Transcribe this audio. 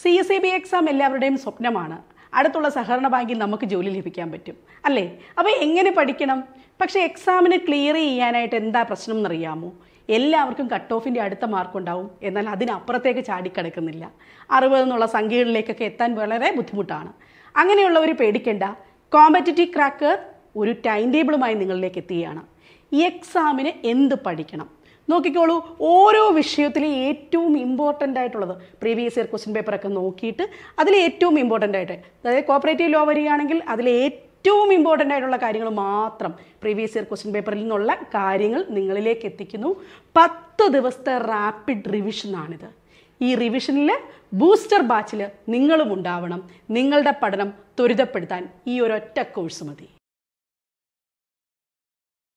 C S C B exam എല്ലാവരുടെയും സ്വപ്നമാണ് അടുത്തുള്ള സഹകരണ ബാങ്കിൽ നമുക്ക് ജോലി ലഭിക്കാൻ പറ്റും അല്ലേ അപ്പോൾ എങ്ങനെ പഠിക്കണം പക്ഷേ എക്സാമിന് ക്ലിയർ ചെയ്യാനായിട്ട് എന്താ പ്രശ്നം എന്നറിയാമോ എല്ലാവർക്കും കട്ട് ഓഫിൻ്റെ അടുത്ത മാർക്കുണ്ടാവും എന്നാൽ അതിനപ്പുറത്തേക്ക് ചാടിക്കിടക്കുന്നില്ല അറിവ് എന്നുള്ള സംഖ്യകളിലേക്കൊക്കെ എത്താൻ വളരെ ബുദ്ധിമുട്ടാണ് അങ്ങനെയുള്ളവർ പേടിക്കേണ്ട കോമ്പറ്റിറ്റീവ് ക്രാക്കർ ഒരു ടൈം ടേബിളുമായി നിങ്ങളിലേക്ക് എത്തുകയാണ് എക്സാമിന് എന്ത് പഠിക്കണം നോക്കിക്കോളൂ ഓരോ വിഷയത്തിലും ഏറ്റവും ഇമ്പോർട്ടൻ്റ് ആയിട്ടുള്ളത് പ്രീവിയസ് ഇയർ ക്വസ്റ്റ്യൻ പേപ്പറൊക്കെ നോക്കിയിട്ട് അതിൽ ഏറ്റവും ഇമ്പോർട്ടൻ്റ് ആയിട്ട് അതായത് കോപ്പറേറ്റീവ് ലോ വരികയാണെങ്കിൽ അതിൽ ഏറ്റവും ഇമ്പോർട്ടൻ്റ് ആയിട്ടുള്ള കാര്യങ്ങൾ മാത്രം പ്രീവിയസ് ഇയർ ക്വസ്റ്റ്യൻ പേപ്പറിൽ നിന്നുള്ള കാര്യങ്ങൾ നിങ്ങളിലേക്ക് എത്തിക്കുന്നു പത്ത് ദിവസത്തെ റാപ്പിഡ് റിവിഷനാണിത് ഈ റിവിഷനിൽ ബൂസ്റ്റർ ബാച്ചിൽ നിങ്ങളും ഉണ്ടാവണം നിങ്ങളുടെ പഠനം ത്വരിതപ്പെടുത്താൻ ഈ ഒരൊറ്റ കോഴ്സ് മതി